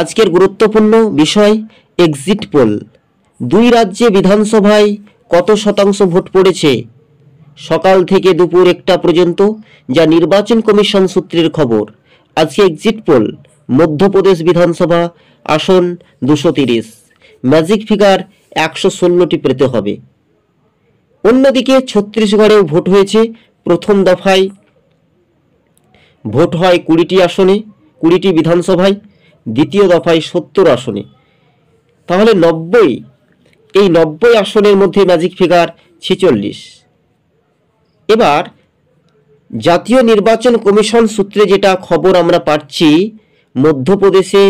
আজকের গুরুত্বপূর্ণ বিষয় এক্সিট পোল দুই রাজ্যে বিধানসভায় কত শতাংশ ভোট পড়েছে সকাল থেকে দুপুর একটা পর্যন্ত যা নির্বাচন কমিশন সূত্রের খবর আজকে এক্সিট পোল মধ্যপ্রদেশ বিধানসভা আসন দুশো তিরিশ ম্যাজিক ফিগার একশো ষোলোটি পেতে হবে অন্যদিকে ছত্তিশগড়েও ভোট হয়েছে প্রথম দফায় ভোট হয় কুড়িটি আসনে কুড়িটি বিধানসভায় দ্বিতীয় দফায় সত্তর আসনে তাহলে নব্বই এই নব্বই আসনের মধ্যে ম্যাজিক ফিগার ছেচল্লিশ এবার জাতীয় নির্বাচন কমিশন সূত্রে যেটা খবর আমরা পাচ্ছি মধ্যপ্রদেশে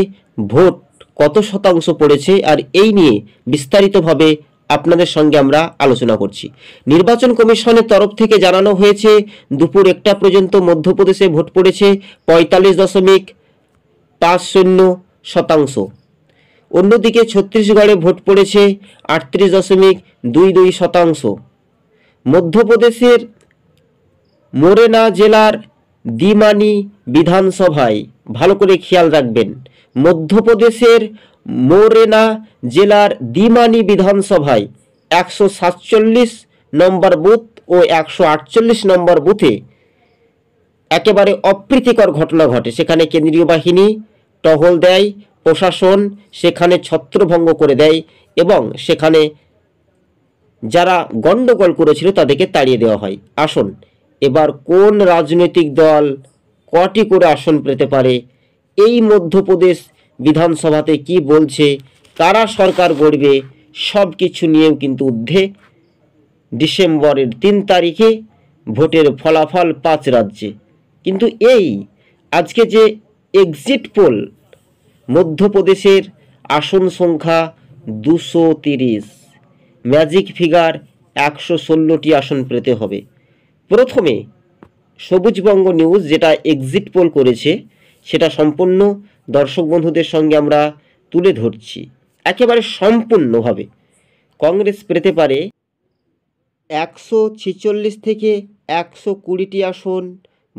ভোট কত শতাংশ পড়েছে আর এই নিয়ে বিস্তারিতভাবে আপনাদের সঙ্গে আমরা আলোচনা করছি নির্বাচন কমিশনের তরফ থেকে জানানো হয়েছে দুপুর একটা পর্যন্ত মধ্যপ্রদেশে ভোট পড়েছে পঁয়তাল্লিশ দশমিক পাঁচ শূন্য শতাংশ অন্যদিকে ছত্তিশগড়ে ভোট পড়েছে আটত্রিশ দশমিক দুই দুই শতাংশ মধ্যপ্রদেশের মোরেনা জেলার দিমানি বিধানসভায় ভালো করে খেয়াল রাখবেন মধ্যপ্রদেশের মোরেনা জেলার দিমানি বিধানসভায় একশো সাতচল্লিশ নম্বর বুথ ও একশো আটচল্লিশ নম্বর বুথে একেবারে অপ্রীতিকর ঘটনা ঘটে সেখানে কেন্দ্রীয় বাহিনী টহল দেয় প্রশাসন সেখানে ছত্রভঙ্গ করে দেয় এবং সেখানে যারা গণ্ডগোল করেছিল তাদেরকে তাড়িয়ে দেওয়া হয় আসন এবার কোন রাজনৈতিক দল কটি করে আসন পেতে পারে এই মধ্যপ্রদেশ বিধানসভাতে কি বলছে কারা সরকার গড়বে সব কিছু নিয়েও কিন্তু ঊর্ধ্বে ডিসেম্বরের তিন তারিখে ভোটের ফলাফল পাঁচ রাজ্যে কিন্তু এই আজকে যে এক্সিট পোল মধ্যপ্রদেশের আসন সংখ্যা দুশো তিরিশ ম্যাজিক ফিগার একশো ষোলোটি আসন পেতে হবে প্রথমে সবুজবঙ্গ নিউজ যেটা এক্সিট পোল করেছে সেটা সম্পূর্ণ দর্শক বন্ধুদের সঙ্গে আমরা তুলে ধরছি একেবারে সম্পূর্ণভাবে কংগ্রেস পেতে পারে একশো ছেচল্লিশ থেকে একশো কুড়িটি আসন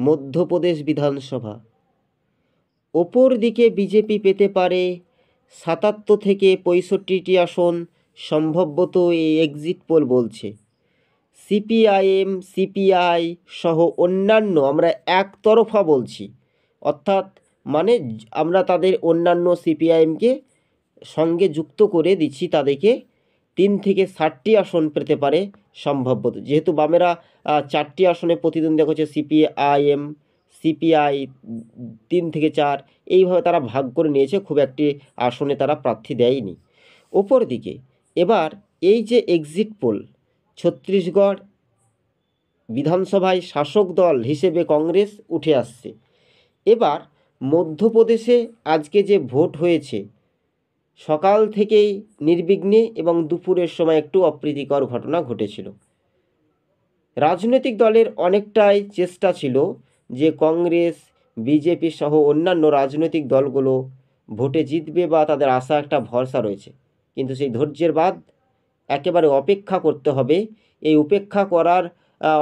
মধ্যপ্রদেশ বিধানসভা ওপর দিকে বিজেপি পেতে পারে সাতাত্তর থেকে পঁয়ষট্টিটি আসন সম্ভবত এই এক্সিট পোল বলছে সিপিআইএম সিপিআই সহ অন্যান্য আমরা একতরফা বলছি অর্থাৎ মানে আমরা তাদের অন্যান্য সিপিআইএমকে সঙ্গে যুক্ত করে দিচ্ছি তাদেরকে তিন থেকে ষাটটি আসন পেতে পারে সম্ভবত যেহেতু বামেরা চারটি আসনে প্রতিদ্বন্দ্বী হচ্ছে সিপিআইএম সিপিআই তিন থেকে চার এইভাবে তারা ভাগ করে নিয়েছে খুব একটি আসনে তারা প্রার্থী দেয়নি ওপর দিকে এবার এই যে এক্সিট পোল ছত্তিশগড় বিধানসভায় শাসক দল হিসেবে কংগ্রেস উঠে আসছে এবার মধ্যপ্রদেশে আজকে যে ভোট হয়েছে সকাল থেকেই নির্বিঘ্নে এবং দুপুরের সময় একটু অপ্রীতিকর ঘটনা ঘটেছিল রাজনৈতিক দলের অনেকটাই চেষ্টা ছিল যে কংগ্রেস বিজেপি সহ অন্যান্য রাজনৈতিক দলগুলো ভোটে জিতবে বা তাদের আশা একটা ভরসা রয়েছে কিন্তু সেই ধৈর্যের বাদ একেবারে অপেক্ষা করতে হবে এই উপেক্ষা করার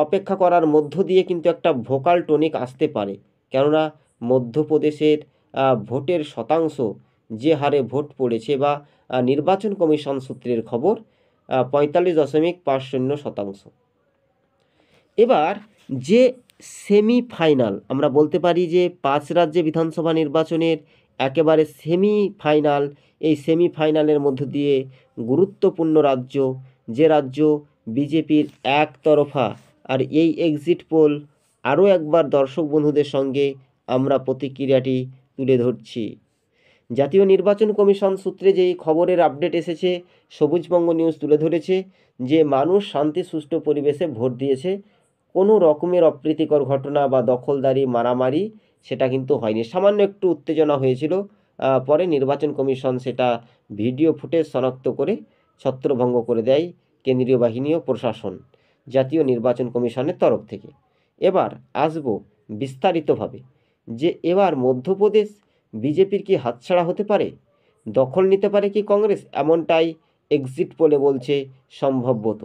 অপেক্ষা করার মধ্য দিয়ে কিন্তু একটা ভোকাল টনিক আসতে পারে কেননা মধ্যপ্রদেশের ভোটের শতাংশ যে হারে ভোট পড়েছে বা নির্বাচন কমিশন সূত্রের খবর পঁয়তাল্লিশ দশমিক পাঁচ শূন্য শতাংশ এবার যে সেমিফাইনাল আমরা বলতে পারি যে পাঁচ রাজ্যে বিধানসভা নির্বাচনের একেবারে সেমিফাইনাল এই সেমিফাইনালের মধ্য দিয়ে গুরুত্বপূর্ণ রাজ্য যে রাজ্য বিজেপির একতরফা আর এই এক্সিট পোল আরও একবার দর্শক বন্ধুদের সঙ্গে আমরা প্রতিক্রিয়াটি তুলে ধরছি জাতীয় নির্বাচন কমিশন সূত্রে যে খবরের আপডেট এসেছে সবুজবঙ্গ নিউজ তুলে ধরেছে যে মানুষ শান্তি সুষ্ঠু পরিবেশে ভোট দিয়েছে কোনো রকমের অপ্রীতিকর ঘটনা বা দখলদারি মারামারি সেটা কিন্তু হয়নি সামান্য একটু উত্তেজনা হয়েছিল পরে নির্বাচন কমিশন সেটা ভিডিও ফুটেজ শনাক্ত করে ছত্রভঙ্গ করে দেয় কেন্দ্রীয় বাহিনী ও প্রশাসন জাতীয় নির্বাচন কমিশনের তরফ থেকে এবার আসব বিস্তারিতভাবে যে এবার মধ্যপ্রদেশ বিজেপির কি হাতছাড়া হতে পারে দখল নিতে পারে কি কংগ্রেস এমনটাই এক্সিট পোলে বলছে সম্ভবত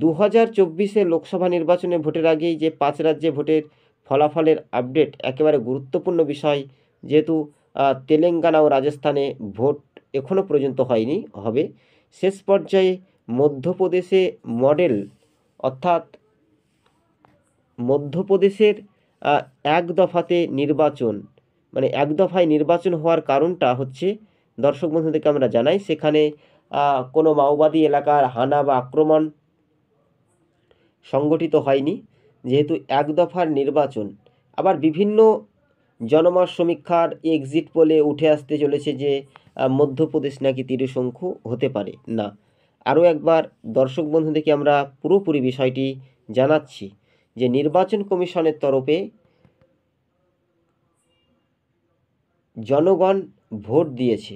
দু হাজার চব্বিশে লোকসভা নির্বাচনে ভোটের আগেই যে পাঁচ রাজ্যে ভোটের ফলাফলের আপডেট একেবারে গুরুত্বপূর্ণ বিষয় যেহেতু তেলেঙ্গানা ও রাজস্থানে ভোট এখনও পর্যন্ত হয়নি হবে শেষ পর্যায়ে মধ্যপ্রদেশে মডেল অর্থাৎ মধ্যপ্রদেশের এক দফাতে নির্বাচন মানে এক দফায় নির্বাচন হওয়ার কারণটা হচ্ছে দর্শক বন্ধুদেরকে আমরা জানাই সেখানে কোনো মাওবাদী এলাকার হানা বা আক্রমণ সংগঠিত হয়নি যেহেতু এক দফার নির্বাচন আবার বিভিন্ন জনমত সমীক্ষার এক্সিট পোলে উঠে আসতে চলেছে যে মধ্যপ্রদেশ নাকি তিরসংখ্য হতে পারে না আরও একবার দর্শক বন্ধু থেকে আমরা পুরোপুরি বিষয়টি জানাচ্ছি যে নির্বাচন কমিশনের তরফে জনগণ ভোট দিয়েছে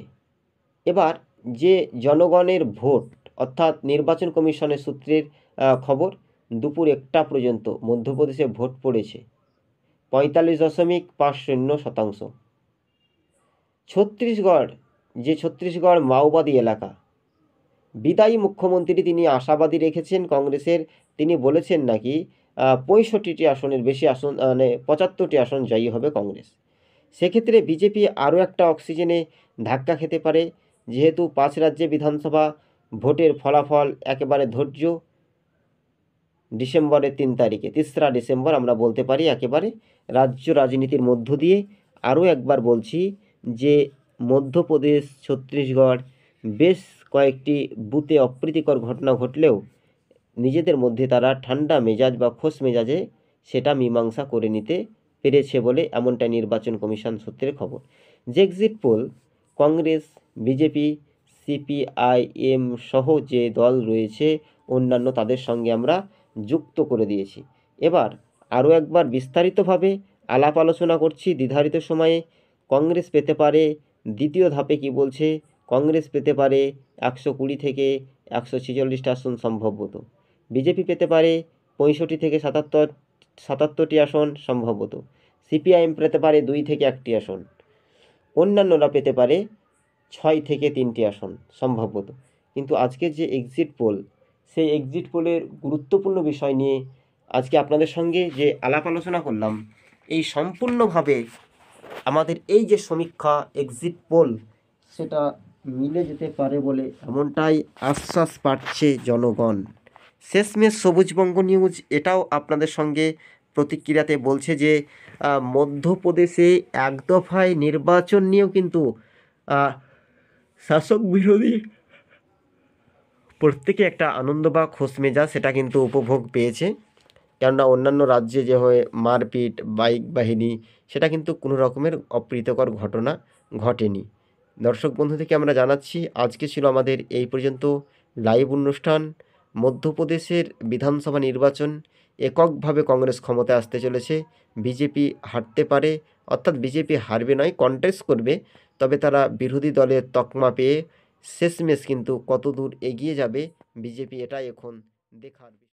এবার যে জনগণের ভোট অর্থাৎ নির্বাচন কমিশনের সূত্রের খবর দুপুর একটা পর্যন্ত মধ্যপ্রদেশে ভোট পড়েছে পঁয়তাল্লিশ দশমিক পাঁচ শূন্য শতাংশ ছত্তিশগড় যে ছত্তিশগড় মাওবাদী এলাকা বিদায়ী মুখ্যমন্ত্রী তিনি আশাবাদী রেখেছেন কংগ্রেসের তিনি বলেছেন নাকি পঁয়ষট্টিটি আসনের বেশি আসন মানে পঁচাত্তরটি আসন জয়ী হবে কংগ্রেস সেক্ষেত্রে বিজেপি আরও একটা অক্সিজেনে ধাক্কা খেতে পারে যেহেতু পাঁচ রাজ্যে বিধানসভা ভোটের ফলাফল একেবারে ধৈর্য ডিসেম্বরের তিন তারিখে তেসরা ডিসেম্বর আমরা বলতে পারি একেবারে রাজ্য রাজনীতির মধ্য দিয়ে আরও একবার বলছি যে মধ্যপ্রদেশ ছত্তিশগড় বেশ কয়েকটি বুতে অপ্রীতিকর ঘটনা ঘটলেও নিজেদের মধ্যে তারা ঠান্ডা মেজাজ বা খোস মেজাজে সেটা মীমাংসা করে নিতে পেরেছে বলে এমনটা নির্বাচন কমিশন সূত্রের খবর exit poll Congress BJP CPIM সহ যে দল রয়েছে অন্যান্য তাদের সঙ্গে আমরা যুক্ত করে দিয়েছি এবার আরও একবার বিস্তারিতভাবে আলাপ আলোচনা করছি দ্বিধারিত সময়ে কংগ্রেস পেতে পারে দ্বিতীয় ধাপে কি বলছে কংগ্রেস পেতে পারে একশো কুড়ি থেকে একশো ছেচল্লিশটা আসন সম্ভবত বিজেপি পেতে পারে পঁয়ষট্টি থেকে সাতাত্তর সাতাত্তরটি আসন সম্ভবত সিপিআইএম পেতে পারে দুই থেকে একটি আসন অন্যান্যরা পেতে পারে ছয় থেকে তিনটি আসন সম্ভবত কিন্তু আজকের যে এক্সিট পোল সেই এক্সিট পোলের গুরুত্বপূর্ণ বিষয় নিয়ে আজকে আপনাদের সঙ্গে যে আলাপ আলোচনা করলাম এই সম্পূর্ণভাবে আমাদের এই যে সমীক্ষা এক্সিট পোল সেটা মিলে যেতে পারে বলে এমনটাই আশ্বাস পাচ্ছে জনগণ শেষমেশ সবুজবঙ্গ নিউজ এটাও আপনাদের সঙ্গে প্রতিক্রিয়াতে বলছে যে মধ্যপ্রদেশে এক দফায় নির্বাচন নিয়েও কিন্তু শাসক বিরোধী প্রত্যেকে একটা আনন্দ বা খোশ মেজা সেটা কিন্তু উপভোগ পেয়েছে কেননা অন্যান্য রাজ্যে যে হয় মারপিট বাইক বাহিনী সেটা কিন্তু কোনো রকমের অপ্রীতকর ঘটনা ঘটেনি দর্শক বন্ধু থেকে আমরা জানাচ্ছি আজকে ছিল আমাদের এই পর্যন্ত লাইভ অনুষ্ঠান মধ্যপ্রদেশের বিধানসভা নির্বাচন এককভাবে কংগ্রেস ক্ষমতায় আসতে চলেছে বিজেপি হারতে পারে অর্থাৎ বিজেপি হারবে নয় কন্টেস্ট করবে তবে তারা বিরোধী দলের তকমা পেয়ে শেষমেশ কিন্তু কতদূর এগিয়ে যাবে বিজেপি এটাই এখন দেখার